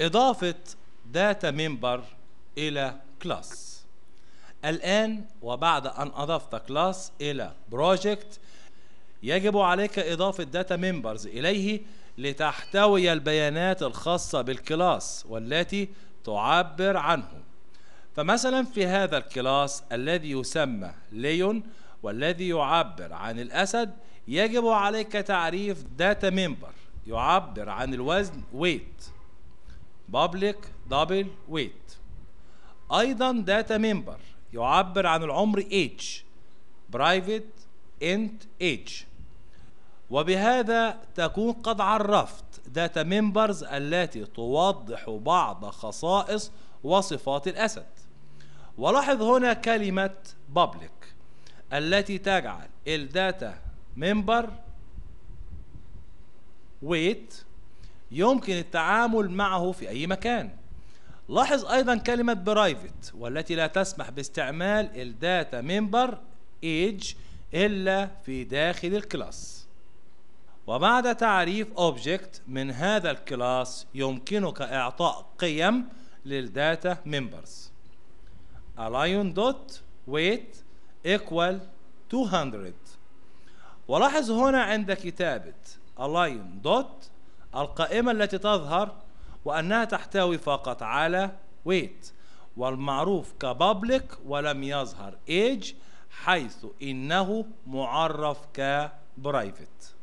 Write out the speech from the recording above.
إضافة داتا ممبر إلى كلاس الآن وبعد أن أضفت كلاس إلى بروجكت يجب عليك إضافة داتا ممبرز إليه لتحتوي البيانات الخاصة بالكلاس والتي تعبر عنه فمثلا في هذا الكلاس الذي يسمى ليون والذي يعبر عن الأسد يجب عليك تعريف داتا ممبر يعبر عن الوزن ويت public double weight ايضا داتا ممبر يعبر عن العمر H private int H وبهذا تكون قد عرفت داتا ممبرز التي توضح بعض خصائص وصفات الأسد ولاحظ هنا كلمة public التي تجعل الداتا ممبر ويت يمكن التعامل معه في أي مكان لاحظ أيضا كلمة برايفت والتي لا تسمح باستعمال الداتا ممبر ايج إلا في داخل الكلاس وبعد تعريف اوبجكت من هذا الكلاس يمكنك إعطاء قيم للداتا ممبرز align dot weight equal 200 ولاحظ هنا عند كتابة align dot القائمة التي تظهر وأنها تحتوي فقط على ويت والمعروف كبابليك ولم يظهر ايج حيث إنه معرف كبرايفت